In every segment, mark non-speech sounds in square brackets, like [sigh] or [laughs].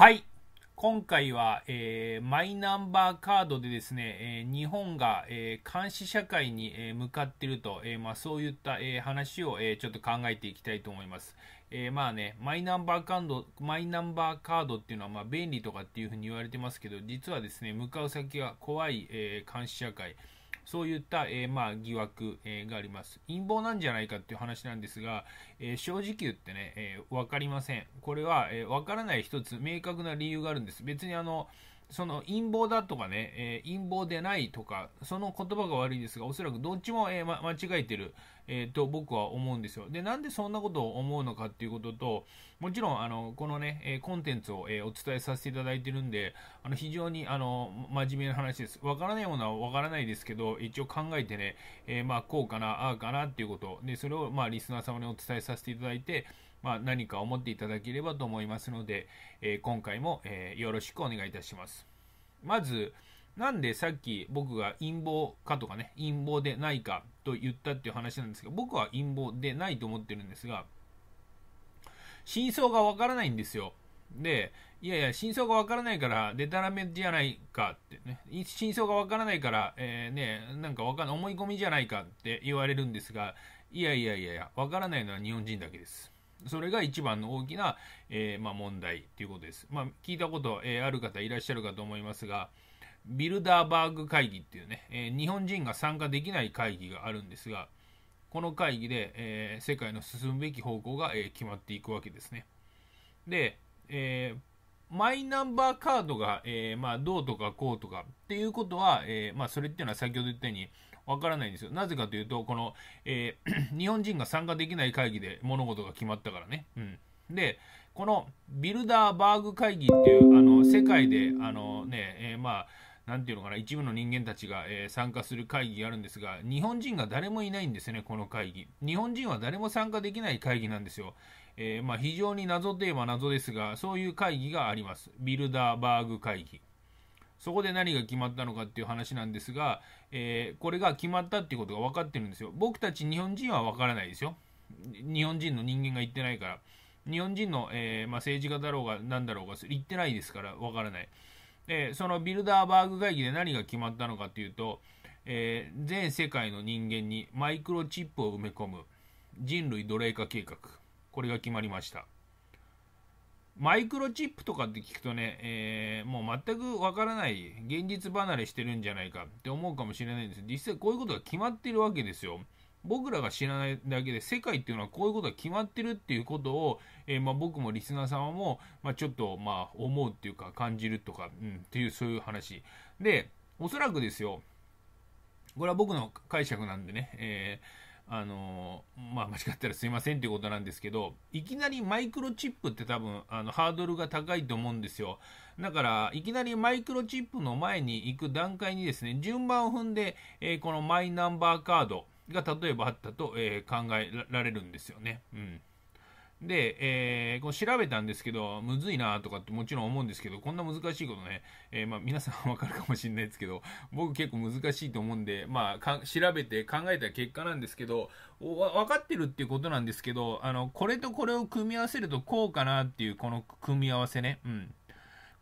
はい。今回は、えー、マイナンバーカードでですね、えー、日本が、えー、監視社会に、え向かっていると、えまあ、そういった、え話を、えちょっと考えていきたいと思います。えまあね、マイナンバーカード、マイナンバーカードっていうのは、まあ、便利とかっていうふうに言われてますけど、実はですね、向かう先が怖い、え監視社会。そういった、えー、まあ、疑惑、えー、があります。陰謀なんじゃないかっていう話なんですが、えー、正直言ってね、えー、分かりません。これは、えー、分からない一つ明確な理由があるんです。別にあの、その陰謀だとかね、えー、陰謀でないとか、その言葉が悪いですが、おそらくどっちも、えーま、間違えてる、えー、と僕は思うんですよ。で、なんでそんなことを思うのかっていうことと、もちろん、あの、このね、えー、コンテンツを、えー、お伝えさせていただいてるんで、あの、非常に、あの、真面目な話です。わからないものはわからないですけど、一応考えてね、えー、まあ、こうかな、ああかなっていうこと、で、それを、まあ、リスナー様にお伝えさせていただいて、まあ、何か思っていただければと思いますので、えー、今回も、えー、よろしくお願いいたします。まず、なんでさっき僕が陰謀かとかね、陰謀でないかと言ったっていう話なんですが、僕は陰謀でないと思ってるんですが、真相がわからないんですよ。で、いやいや、真相がわからないから、でたらめじゃないかってね、真相がわからないから、えー、ね、なんかわかんない、思い込みじゃないかって言われるんですが、いやいやいやいや、わからないのは日本人だけです。それが一番の大きな、えー、まあ、問題ということです。まあ、聞いたこと、えー、ある方いらっしゃるかと思いますが、ビルダーバーグ会議っていうね、えー、日本人が参加できない会議があるんですが、この会議で、え世界の進むべき方向が、え決まっていくわけですね。で、えマイナンバーカードが、えまあ、どうとかこうとかっていうことは、えまあ、それっていうのは先ほど言ったように、わからないんですよ。なぜかというと、この、えー、[clears throat] 日本人が参加できない会議で物事が決まったからね。うん。で、このビルダーバーグ会議っていう、あの、世界で、あのね、えー、まあ、なんていうのかな、一部の人間たちが、えー、参加する会議があるんですが、日本人が誰もいないんですね、この会議。日本人は誰も参加できない会議なんですよ。えー、まあ、非常に謎といえば謎ですが、そういう会議があります。ビルダーバーグ会議。そこで何が決まったのかっていう話なんですが、えー、これが決まったっていうことが分かってるんですよ。僕たち日本人は分からないですよ。日本人の人間が言ってないから。日本人の、えー、まあ、政治家だろうが何だろうが言ってないですから分からない。で、そのビルダーバーグ会議で何が決まったのかっていうと、えー、全世界の人間にマイクロチップを埋め込む人類奴隷化計画。これが決まりました。マイクロチップとかって聞くとね、えー、もう全くわからない、現実離れしてるんじゃないかって思うかもしれないんです実際こういうことが決まってるわけですよ。僕らが知らないだけで世界っていうのはこういうことが決まってるっていうことを、えー、まあ、僕もリスナー様も、まあ、ちょっとまあ思うっていうか感じるとか、うん、っていうそういう話でおそらくですよこれは僕の解釈なんでね、えーあのまあ、間違ったらすいませんということなんですけど、いきなりマイクロチップって多分、あの、ハードルが高いと思うんですよ。だから、いきなりマイクロチップの前に行く段階にですね、順番を踏んで、えー、このマイナンバーカードが例えばあったと、えー、考えられるんですよね。うん。で、えー、こう調べたんですけど、むずいなとかってもちろん思うんですけど、こんな難しいことね、えー、まあ、皆さんわかるかもしれないですけど、僕結構難しいと思うんで、まあ、調べて考えた結果なんですけど、わかってるっていうことなんですけど、あの、これとこれを組み合わせるとこうかなっていう、この組み合わせね。うん。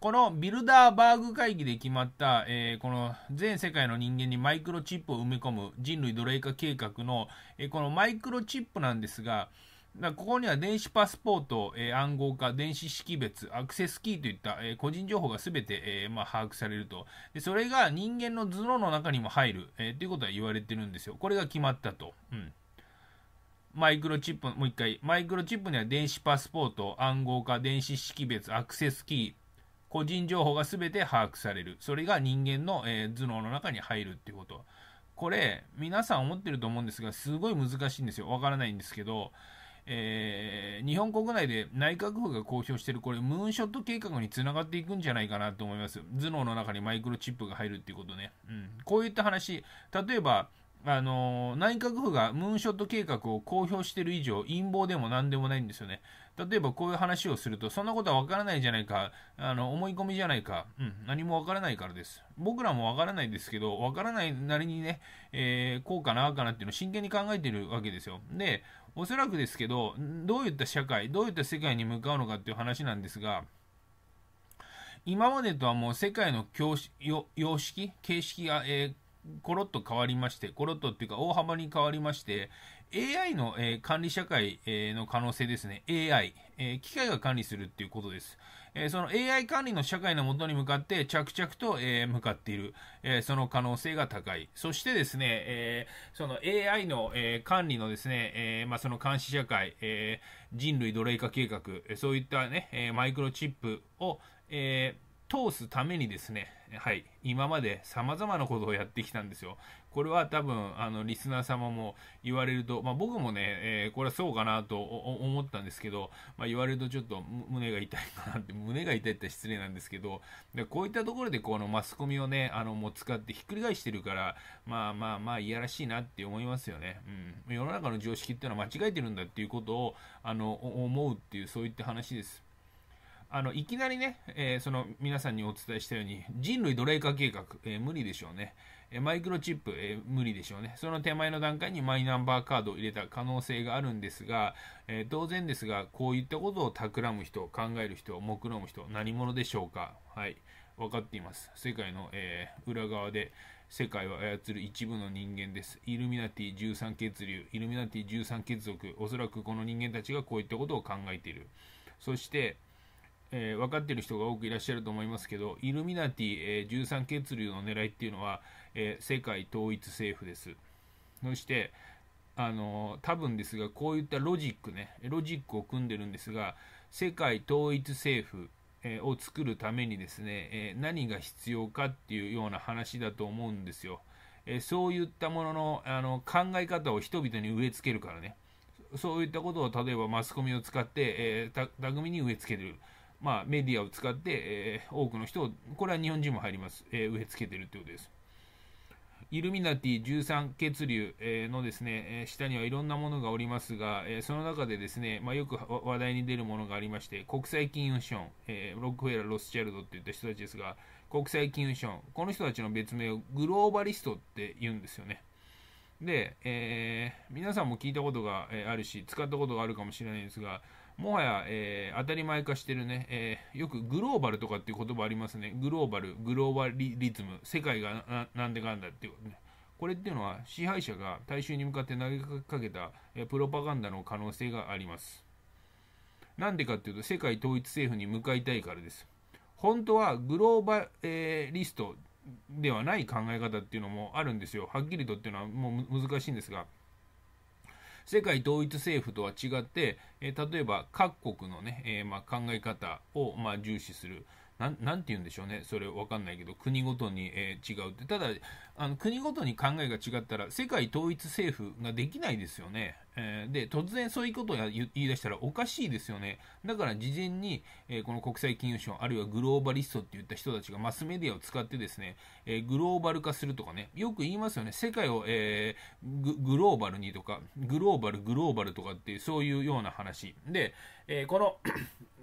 このビルダーバーグ会議で決まった、えー、この全世界の人間にマイクロチップを埋め込む人類奴隷化計画の、えー、このマイクロチップなんですが、だここには電子パスポート、えー、暗号化、電子識別、アクセスキーといった、えー、個人情報がすべて、えー、まあ、把握されるとで。それが人間の頭脳の中にも入る、えということは言われてるんですよ。これが決まったと。うんマイクロチップ、もう一回、マイクロチップには電子パスポート、暗号化、電子識別、アクセスキー、個人情報が全て把握される。それが人間の、え頭脳の中に入るっていうこと。これ、皆さん思ってると思うんですが、すごい難しいんですよ。わからないんですけど、えー、日本国内で内閣府が公表しているこれ、ムーンショット計画につながっていくんじゃないかなと思います。頭脳の中にマイクロチップが入るっていうことね。うん、こういった話、例えば、あの内閣府がムーンショット計画を公表している以上、陰謀でも何でもないんですよね。例えばこういう話をすると、そんなことは分からないじゃないか、あの思い込みじゃないか、うん、何も分からないからです。僕らも分からないですけど、分からないなりにね、えー、こうかな、あかなっていうのを真剣に考えてるわけですよ。で、おそらくですけど、どういった社会、どういった世界に向かうのかっていう話なんですが、今までとはもう世界の様式、形式が、えーコロッと変わりまして、コロッとっていうか大幅に変わりまして、AI の、えー、管理社会、えー、の可能性ですね。AI、えー、機械が管理するっていうことです。えその AI 管理の社会のもとに向かって着々と、え向かっている、えその可能性が高い。そしてですね、えその AI の、え管理のですね、えまあ、その監視社会、え人類奴隷化計画、そういったね、えマイクロチップを、えー通すためにですね、はい、今まで様々なことをやってきたんですよ。これは多分、あの、リスナー様も言われると、まあ、僕もね、えー、これはそうかなと思ったんですけど、まあ、言われるとちょっと胸が痛いかなって、胸が痛いって失礼なんですけど、でこういったところでこのマスコミをね、あの、もう使ってひっくり返してるから、まあまあまあ、いやらしいなって思いますよね。うん。世の中の常識っていうのは間違えてるんだっていうことを、あの、思うっていう、そういった話です。あのいきなりね、えー、その皆さんにお伝えしたように人類奴隷化計画、えー、無理でしょうね、えー、マイクロチップ、え無理でしょうねその手前の段階にマイナンバーカードを入れた可能性があるんですが、え当然ですがこういったことを企む人考える人目論む人何者でしょうかはい分かっています世界の、え裏側で世界を操る一部の人間です。イルミナティ13血流、イルミナティ13血族、おそらくこの人間たちがこういったことを考えている。そして、えー、分かっている人が多くいらっしゃると思いますけど、イルミナティ、えー、13血流の狙いっていうのは、えー、世界統一政府です。そして、あの多分ですが、こういったロジックね、ロジックを組んでるんですが、世界統一政府、えを作るためにですね、え何が必要かっていうような話だと思うんですよ。えそういったもののあの考え方を人々に植え付けるからね。そういったことを例えばマスコミを使って、えー、巧みに植え付ける。まあ、メディアを使って、えー、多くの人を、これは日本人も入ります、えー、植え付けてるってことです。イルミナティ13血流のですね、下にはいろんなものがおりますが、その中でですね、まあ、よく話題に出るものがありまして、国際金融資本、ロックフェラー・ロスチャルドっていった人たちですが、国際金融ョ本、この人たちの別名をグローバリストって言うんですよね。で、えー、皆さんも聞いたことがあるし、使ったことがあるかもしれないんですが、もはや、えー、当たり前化してるね、えー、よくグローバルとかっていう言葉ありますね。グローバル、グローバリリズム、世界がななんでかんだっていうことね。これっていうのは支配者が大衆に向かって投げかけた、えー、プロパガンダの可能性があります。なんでかっていうと、世界統一政府に向かいたいからです。本当はグローバ、えー、リストではない考え方っていうのもあるんですよ。はっきりとっていうのはもう難しいんですが。世界統一政府とは違って、え例えば各国のね、えまあ、考え方を、ま重視する。ななんて言うんでしょうね、それ分かんないけど、国ごとに、えー、違うって、ただあの、国ごとに考えが違ったら、世界統一政府ができないですよね。えー、で、突然そういうことを言い出したらおかしいですよね。だから事前に、えー、この国際金融省、あるいはグローバリストって言った人たちがマスメディアを使ってですね、えー、グローバル化するとかね、よく言いますよね、世界を、えグローバルにとか、グローバル、グローバルとかっていう、そういうような話。で、えこの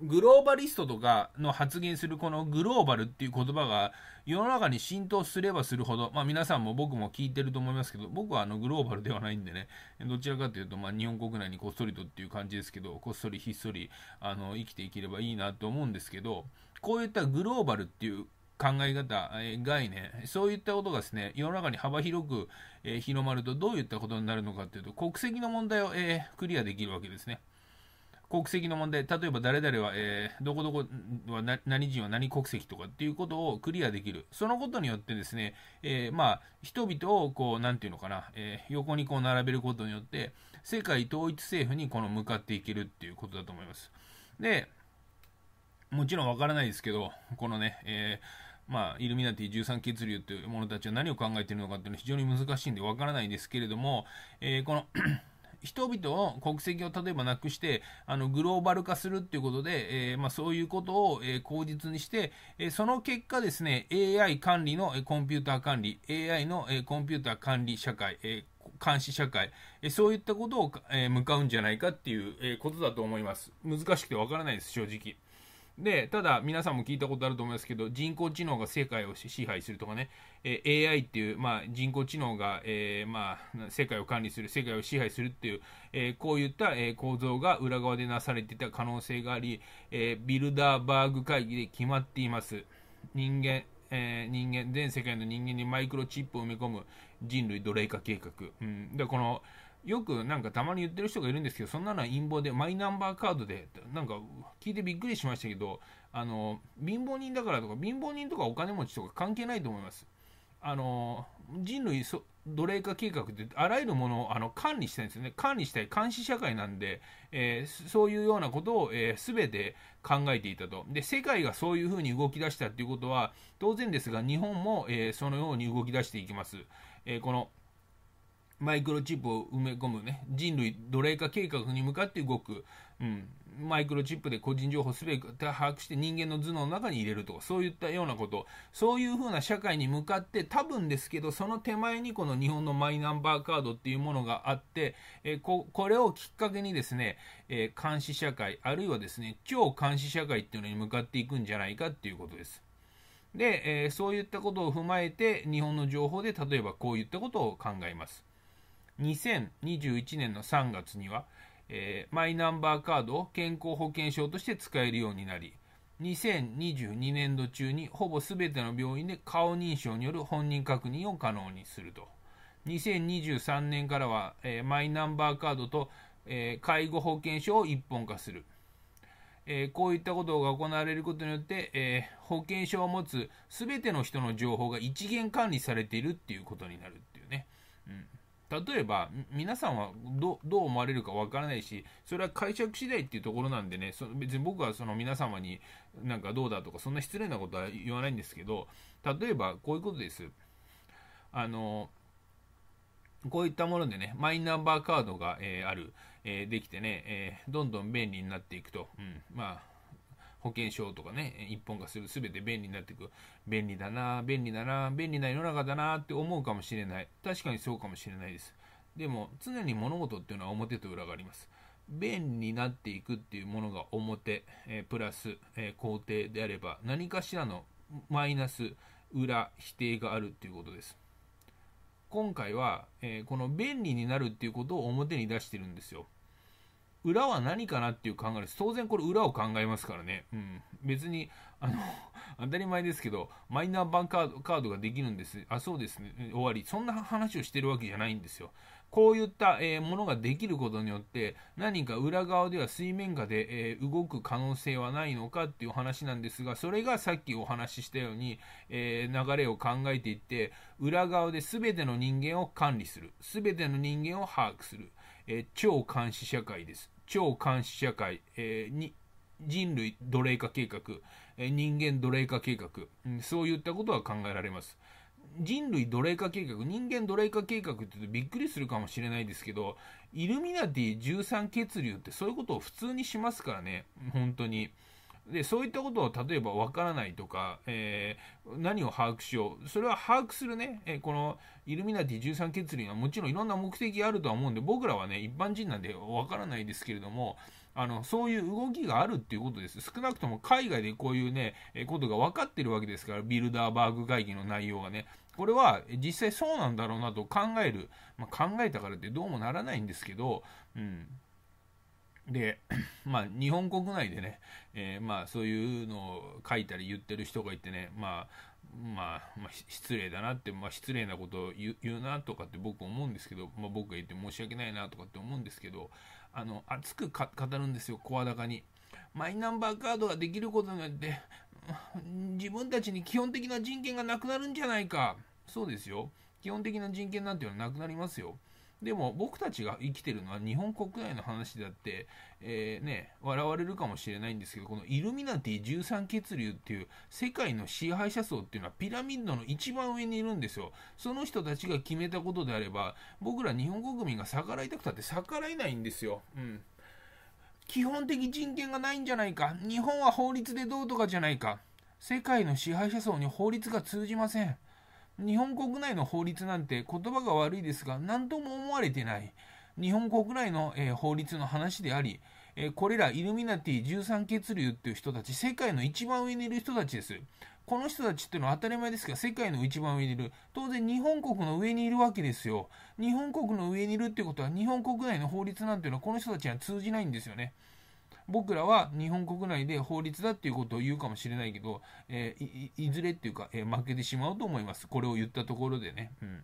グローバリストとかの発言するこのグローバルっていう言葉が、世の中に浸透すればするほど、まあ、皆さんも僕も聞いてると思いますけど、僕はあのグローバルではないんでね、どちらかというと、まあ、日本国内にこっそりとっていう感じですけど、こっそりひっそりあの生きていければいいなと思うんですけど、こういったグローバルっていう考え方、え概念、そういったことがですね、世の中に幅広く、え広まるとどういったことになるのかというと、国籍の問題を、えクリアできるわけですね。国籍の問題、例えば誰々は、えー、どこどこは何人は何国籍とかっていうことをクリアできる。そのことによってですね、えー、まあ、人々をこう、なんていうのかな、えー、横にこう並べることによって、世界統一政府にこの向かっていけるっていうことだと思います。で、もちろんわからないですけど、このね、えまあ、イルミナティ13血流という者たちは何を考えているのかっていうのは非常に難しいんでわからないですけれども、えこの人々の国籍を例えばなくして、あのグローバル化するっていうことで、えー、まあ、そういうことを、えー、口実にして、えー、その結果ですね、AI 管理の、えコンピューター管理、AI の、えコンピューター管理社会、え監視社会、えそういったことを、え向かうんじゃないかっていう、えことだと思います。難しくてわからないです、正直。で、ただ皆さんも聞いたことあると思いますけど、人工知能が世界を支配するとかね、えー、AI っていう、まあ、人工知能が、えー、まあ、世界を管理する、世界を支配するっていう、えー、こういった、え構造が裏側でなされていた可能性があり、えビルダーバーグ会議で決まっています。人間、え人間、全世界の人間にマイクロチップを埋め込む人類奴隷化計画。うん、でこのよくなんかたまに言ってる人がいるんですけど、そんなのは陰謀で、マイナンバーカードで、なんか聞いてびっくりしましたけど、あの、貧乏人だからとか、貧乏人とかお金持ちとか関係ないと思います。あの、人類奴隷化計画って、あらゆるものをあの管理したいんですよね。管理したい、監視社会なんで、えー、そういうようなことを、えー、全て考えていたと。で、世界がそういうふうに動き出したっていうことは、当然ですが、日本も、えー、そのように動き出していきます。えー、この、マイクロチップを埋め込むね、人類奴隷化計画に向かって動く、うん、マイクロチップで個人情報すべて把握して人間の頭脳の中に入れるとか、そういったようなこと、そういうふうな社会に向かって、多分ですけど、その手前にこの日本のマイナンバーカードっていうものがあって、えここれをきっかけにですね、え監視社会、あるいはですね、超監視社会っていうのに向かっていくんじゃないかっていうことです。で、えそういったことを踏まえて、日本の情報で例えばこういったことを考えます。2021年の3月には、えー、マイナンバーカードを健康保険証として使えるようになり、2022年度中にほぼ全ての病院で顔認証による本人確認を可能にすると。2023年からは、えー、マイナンバーカードと、えー、介護保険証を一本化する。えー、こういったことが行われることによって、えー、保険証を持つ全ての人の情報が一元管理されているっていうことになるっていうね。うん例えば、皆さんはどう思われるかわからないし、それは解釈次第っていうところなんでね、そ別に僕はその皆様になんかどうだとか、そんな失礼なことは言わないんですけど、例えばこういうことです。あの、こういったものでね、マイナンバーカードが、えー、ある、えー、できてね、えー、どんどん便利になっていくと、うん、まあ、保険証とかね、一本化する全て便利になっていく。便利だな、便利だな、便利な世の中だなって思うかもしれない。確かにそうかもしれないです。でも、常に物事っていうのは表と裏があります。便利になっていくっていうものが表、えー、プラス、えー、肯定であれば、何かしらのマイナス、裏、否定があるっていうことです。今回は、えー、この便利になるっていうことを表に出してるんですよ。裏は何かなっていう考えです当然これ裏を考えますからね、うん、別にあの [laughs] 当たり前ですけどマイナーバンカードができるんですあそうですね終わりそんな話をしてるわけじゃないんですよこういった、えー、ものができることによって何か裏側では水面下で、えー、動く可能性はないのかっていう話なんですがそれがさっきお話ししたように、えー、流れを考えていって裏側で全ての人間を管理する全ての人間を把握する、え超監視社会です超監視社会、えー、に人類奴隷化計画、え人間奴隷化計画、うん、そういったことは考えられます。人類奴隷化計画、人間奴隷化計画って言うびっくりするかもしれないですけど、イルミナティ13血流ってそういうことを普通にしますからね、本当に。でそういったことを例えば分からないとか、えー、何を把握しようそれは把握するね、えー、このイルミナティ13決議はもちろんいろんな目的があるとは思うんで僕らはね一般人なんで分からないですけれどもあのそういう動きがあるっていうことです少なくとも海外でこういうね、えー、ことが分かってるわけですからビルダーバーグ会議の内容がねこれは実際そうなんだろうなと考える、まあ、考えたからってどうもならないんですけど、うん、で、[clears throat] まあ、日本国内でね、えー、まあ、そういうのを書いたり言ってる人がいてね、まあ、まあ、まあ、失礼だなって、まあ、失礼なことを言うなとかって僕思うんですけど、まあ、僕が言って申し訳ないなとかって思うんですけど、あの、熱く語るんですよ、声高に。マイナンバーカードができることによって、自分たちに基本的な人権がなくなるんじゃないか。そうですよ。基本的な人権なんていうのはなくなりますよ。でも僕たちが生きてるのは日本国内の話であって、えー、ね、笑われるかもしれないんですけど、このイルミナティ13血流っていう世界の支配者層っていうのはピラミッドの一番上にいるんですよ。その人たちが決めたことであれば、僕ら日本国民が逆らいたくたって逆らえないんですよ。うん。基本的人権がないんじゃないか。日本は法律でどうとかじゃないか。世界の支配者層に法律が通じません。日本国内の法律なんて言葉が悪いですが何とも思われてない日本国内の、えー、法律の話であり、えー、これらイルミナティ13血流っていう人たち世界の一番上にいる人たちですこの人たちっていうのは当たり前ですが世界の一番上にいる当然日本国の上にいるわけですよ日本国の上にいるってことは日本国内の法律なんていうのはこの人たちには通じないんですよね僕らは日本国内で法律だっていうことを言うかもしれないけど、えー、いずれっていうか、えー、負けてしまうと思います。これを言ったところでね。うん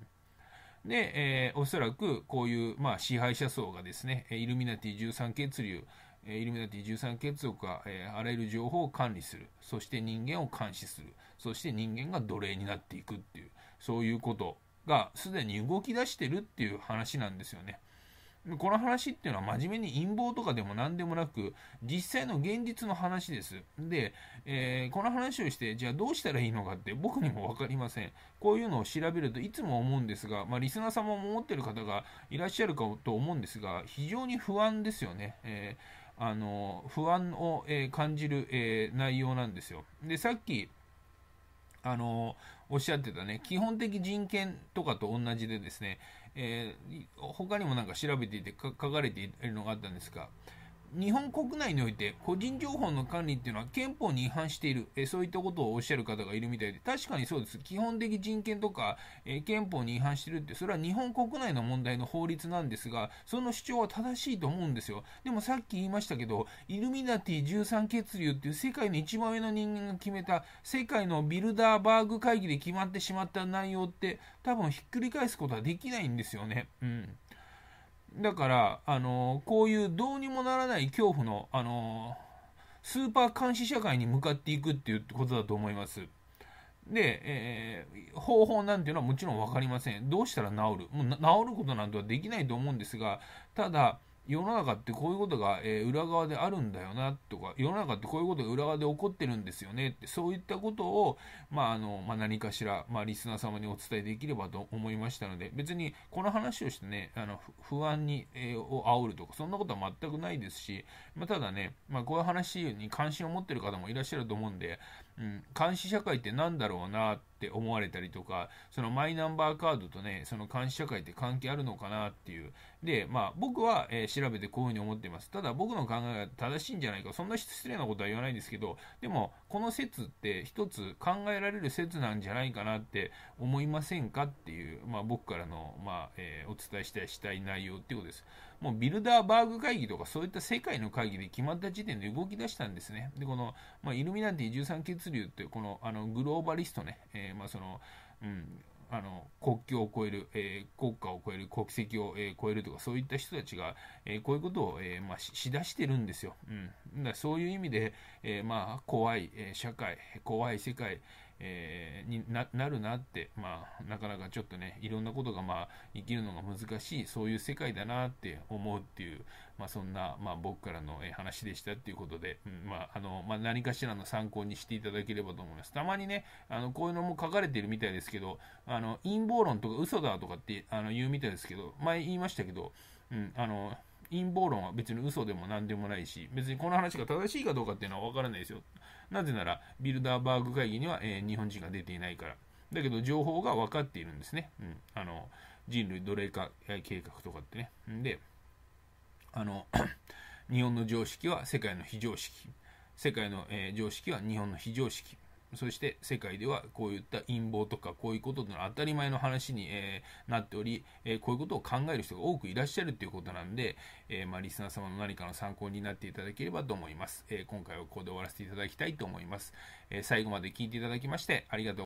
で、えー、おそらくこういう、まあ、支配者層がですね、イルミナティ13血流、イルミナティ13血族が、えー、あらゆる情報を管理する、そして人間を監視する、そして人間が奴隷になっていくっていう、そういうことがすでに動き出してるっていう話なんですよね。この話っていうのは真面目に陰謀とかでも何でもなく、実際の現実の話です。で、えー、この話をして、じゃあどうしたらいいのかって僕にも分かりません。こういうのを調べるといつも思うんですが、まあ、リスナー様も思ってる方がいらっしゃるかと思うんですが、非常に不安ですよね。えー、あの不安を、え感じる、え内容なんですよ。で、さっき、あのおっしゃってたね、基本的人権とかと同じでですね、えー、他にもなんか調べていて書かれているのがあったんですが、日本国内において個人情報の管理っていうのは憲法に違反している、えそういったことをおっしゃる方がいるみたいで、確かにそうです。基本的人権とか、え憲法に違反してるって、それは日本国内の問題の法律なんですが、その主張は正しいと思うんですよ。でもさっき言いましたけど、イルミナティ13血流っていう世界の一番上の人間が決めた、世界のビルダーバーグ会議で決まってしまった内容って、多分ひっくり返すことはできないんですよね。うん。だから、あのこういうどうにもならない恐怖の、あのスーパー監視社会に向かっていくっていうことだと思います。で、えー、方法なんていうのはもちろん分かりません。どうしたら治るもう治ることなんてはできないと思うんですが、ただ、世の中ってこういうことが、えー、裏側であるんだよなとか世の中ってこういうことが裏側で起こってるんですよねってそういったことを、まああのまあ、何かしら、まあ、リスナー様にお伝えできればと思いましたので別にこの話をしてねあの不安に、えー、を煽るとかそんなことは全くないですし、まあ、ただね、まあ、こういう話に関心を持ってる方もいらっしゃると思うんでうん、監視社会って何だろうなって思われたりとか、そのマイナンバーカードとね、その監視社会って関係あるのかなっていう。で、まあ僕は、えー、調べてこういうふうに思ってます。ただ僕の考えが正しいんじゃないか、そんな失礼なことは言わないんですけど、でもこの説って一つ考えられる説なんじゃないかなって思いませんかっていう、まあ僕からの、まあ、えー、お伝えしたいしたい内容っていうことです。もうビルダーバーグ会議とかそういった世界の会議で決まった時点で動き出したんですね。で、この、まあ、イルミナティ13血流っていう、この、あの、グローバリストね、えー、まあ、その、うん、あの国境を越える、えー、国家を越える、国籍を、えー、越えるとか、そういった人たちが、えー、こういうことを、えまあ、しだしてるんですよ。うん、だそういう意味で、えまあ、怖い、え社会、怖い世界、えー、になるなって、まあ、なかなかちょっとね、いろんなことが、まあ、生きるのが難しい、そういう世界だなって思うっていう、まあ、そんな、まあ、僕からの、え話でしたっていうことで、うん、まあ、あの、まあ、何かしらの参考にしていただければと思います。たまにね、あの、こういうのも書かれてるみたいですけど、あの、陰謀論とか嘘だとかって、あの、言うみたいですけど、前言いましたけど、うん、あの、陰謀論は別に嘘でも何でもないし、別にこの話が正しいかどうかっていうのは分からないですよ。なぜなら、ビルダーバーグ会議には、えー、日本人が出ていないから。だけど、情報が分かっているんですね。うん。あの、人類奴隷化計画とかってね。んで、あの [clears throat] 日本の常識は世界の非常識。世界の、えー、常識は日本の非常識。そして世界ではこういった陰謀とかこういうことの当たり前の話に、えー、なっており、えー、こういうことを考える人が多くいらっしゃるということなんで、えー、まあ、リスナー様の何かの参考になっていただければと思います。え今回はここで終わらせていただきたいと思います。え最後まで聞いていただきましてありがとう